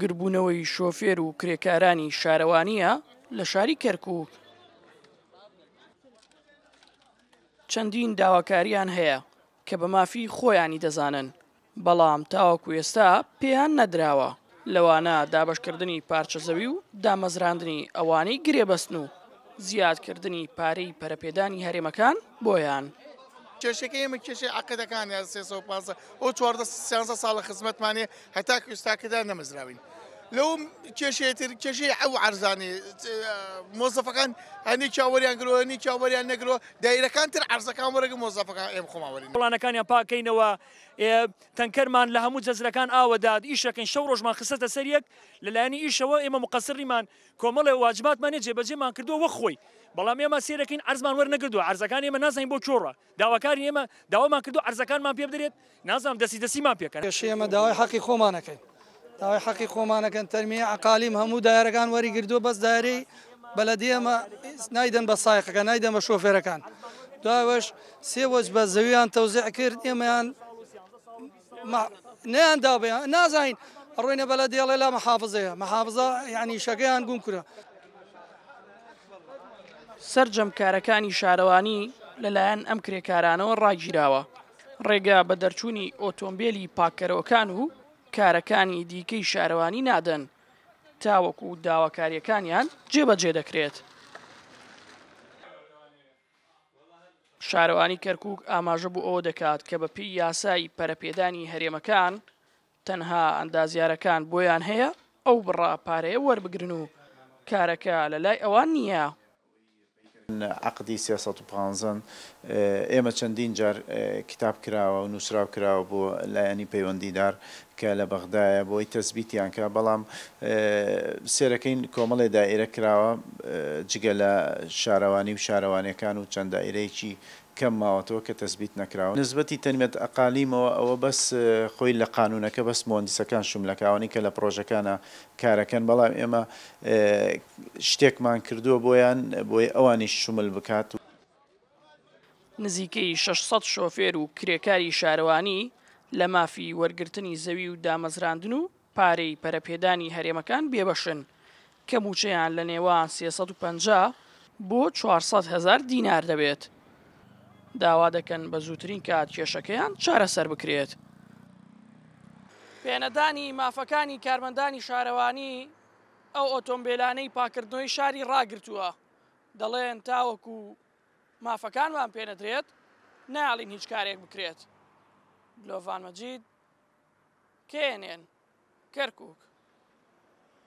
گربوونەوەی شۆفێر و کرێکارانی شارەوانیە لە شاری کەرکک چەندین داواکاریان هەیە کە بە مافی خۆیانی دەزانن بەڵام تاوەکو ئێستا پێیان نەدراوە لەوانە دابشکردنی پارچە زەوی و دامەزراندنی ئەوانەی گرێبەستن و زیادکردنی پارەی پەرەپێدانی هەرێمەکان بۆیان. چێشەکە ئێمە کێشەی عقدەکان یا سێ پازە ئەو چواردە سیانزە ساڵە خزمەتمانی هەتاکوێستاکەدا نەمەزراوین. لەو کێشێتر کێشەی ئەو ئارزانانی مۆزەفەکان هەنی چاوەریان گرۆنی چاوەریان نەگرۆ دایرەکان تر ئارزەکان وەرەگە مۆزەفەکان ئێم خۆماوەری پڵانەکانیان پاکەینەوە تەنکەرمان لە هەموو جەزرەکان ئاوەداد ئیشەکەن شەو ڕۆژمان خستە سەریەک لەلایانی ئیشەوە ئێمە مقەسریمان کۆمەڵێ واجباتمانێ جێبەجێمان کردووە وەخۆی بەڵام ئێمە سیرەکەین ئەرزمان وەرنەگردو ئەرزەکان ئێمە نازانین بۆ چۆڕە داواکاری ئێمە داوامان کردو ئەرزەکانمان پێ بدرێت نازانم دەسی دەسیمان پێکەن شێمە داوای حەقی خۆمانەکەین تاوای حەقی خۆمانەکەن تەرمی عقالیم هەموو دایرەکان وەریگردووە بەس داری بەلەدیەمە نایدەن بە سایقەکە نایدەمە شۆفێرەکان داوەش سێوەج بە زەویان تەوزیع کرد ئێمەیان نیان دابیان نازین ڕوینە بەلە دێڵێ لا مەحافزەیە مەحافزە یعنی شەکەیان گوم کورە سرجەم کارەکانی شارەوانی لەلایەن ئەم کرێکارانەوە ڕاگیراوە ڕێگا بە دەرچوونی ئۆتۆمبیلی پاکەرەوەکان و کارەکانی دیکەی شارەوانی نادەن تاوەکو داواکاریەکانیان جێبەجێ دەکرێت. شارەوانی کەرکک ئاماژە بوو ئەوە دەکات کە بە پێی یاسایی پەرەپێدانی هەرێمەکان تەنها ئەندازیارەکان بۆیان هەیە ئەو بڕاپارەیە وەربگرن و کارەکە لە لای ئەوان نییە. عقدی 15 ئێمە چەندین جار کتاب کراوە و نووسراو کراوە بۆ لایەنی پەیوەندیدار کە لە بەغدایە بۆی تەسببییان کە بەڵام سێرەکەین کۆمەڵێ دائرە کراوە جگە لە شارەوانی و شارەوانەکان و چەند دائرەیەکی کەم ماوەتەوە کە تەسبیت نکراوە نسبەتی تەنمێت ئەقالیمەوە ئەوە بەس خۆی لە قانونەکە بەس مۆندیسەکان شوملەکانی کە لە پرۆژەکانە کارەکەن بەڵام ئێمە شتێکمان کردووە بۆیان بۆی ئەوانی شومل بکات و نزیکەی 600 شۆفێر و کرێکاری شارەوانی لە مافی وەرگرتنی زەوی و دامەزراندن و پارەی پەرەپێدانی هەرێمەکان بێبەشن کە موچەیان لە نێوان 350 بۆ 400 هزار دینار دەبێت. داوا دەکەن بە زووترین کات کێشەکەیان چارەسەر بکرێت. پێنەدانی مافەکانی کارمەندانی شارەوانی ئەو ئۆتۆمبیلانەی پاکردنەوەی شاری ڕاگرتووە دەڵێن تاوەکو مافەکانمان پێنەدرێت ناڵین هیچ کارێک بکرێت. גלובן מג'יד, קניאן, כן, קרקוק